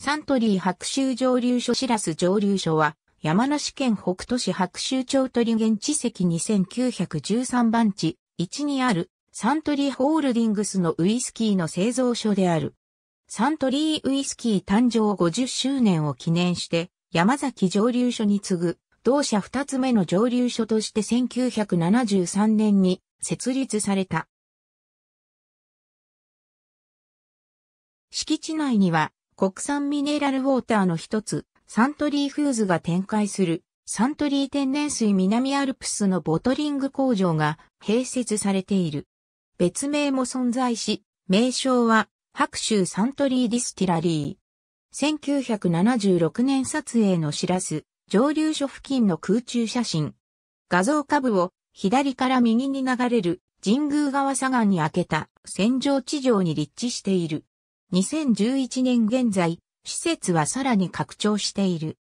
サントリー白州蒸留所シラス蒸留所は、山梨県北都市白州町鳥源地席2913番地1にあるサントリーホールディングスのウイスキーの製造所である。サントリーウイスキー誕生50周年を記念して、山崎蒸留所に次ぐ、同社2つ目の蒸留所として1973年に設立された。敷地内には国産ミネラルウォーターの一つ、サントリーフーズが展開する、サントリー天然水南アルプスのボトリング工場が併設されている。別名も存在し、名称は、白州サントリーディスティラリー。1976年撮影の知らす、上流所付近の空中写真。画像下部を左から右に流れる神宮川左岸に開けた戦場地上に立地している。2011年現在、施設はさらに拡張している。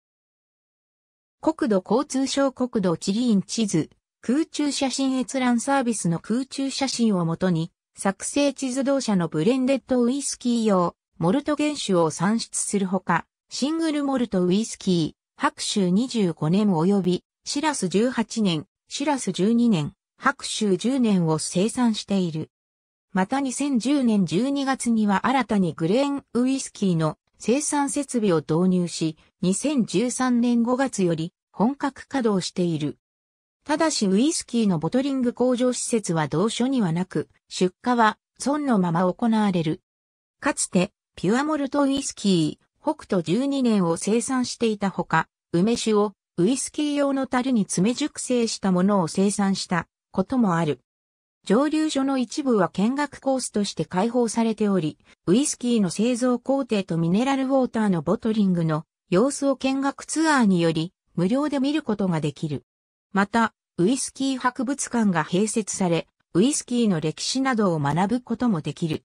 国土交通省国土地理院地図、空中写真閲覧サービスの空中写真をもとに、作成地図動車のブレンデッドウイスキー用、モルト原酒を産出するほか、シングルモルトウイスキー、白州25年及び、シラス18年、シラス12年、白州10年を生産している。また2010年12月には新たにグレーンウイスキーの生産設備を導入し、2013年5月より本格稼働している。ただしウイスキーのボトリング工場施設は同所にはなく、出荷は損のまま行われる。かつて、ピュアモルトウイスキー、北斗12年を生産していたほか、梅酒をウイスキー用の樽に詰め熟成したものを生産したこともある。蒸留所の一部は見学コースとして開放されており、ウイスキーの製造工程とミネラルウォーターのボトリングの様子を見学ツアーにより無料で見ることができる。また、ウイスキー博物館が併設され、ウイスキーの歴史などを学ぶこともできる。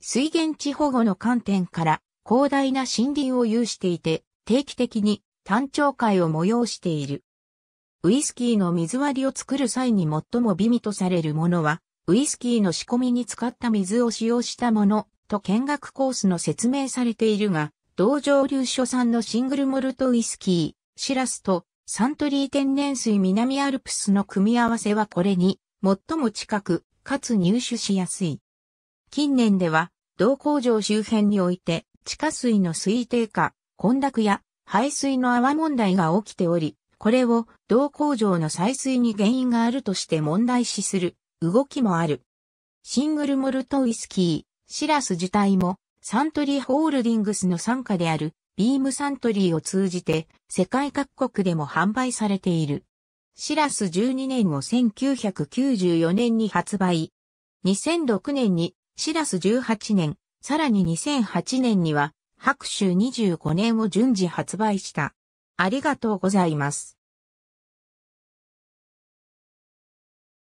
水源地保護の観点から広大な森林を有していて、定期的に単調会を催している。ウイスキーの水割りを作る際に最も美味とされるものは、ウイスキーの仕込みに使った水を使用したものと見学コースの説明されているが、同上流所産のシングルモルトウイスキー、シラスとサントリー天然水南アルプスの組み合わせはこれに最も近く、かつ入手しやすい。近年では、同工場周辺において、地下水の水定下、混濁や排水の泡問題が起きており、これを同工場の採水に原因があるとして問題視する動きもある。シングルモルトウイスキー、シラス自体もサントリーホールディングスの傘下であるビームサントリーを通じて世界各国でも販売されている。シラス12年を1994年に発売。2006年にシラス18年、さらに2008年には白州25年を順次発売した。ありがとうございます。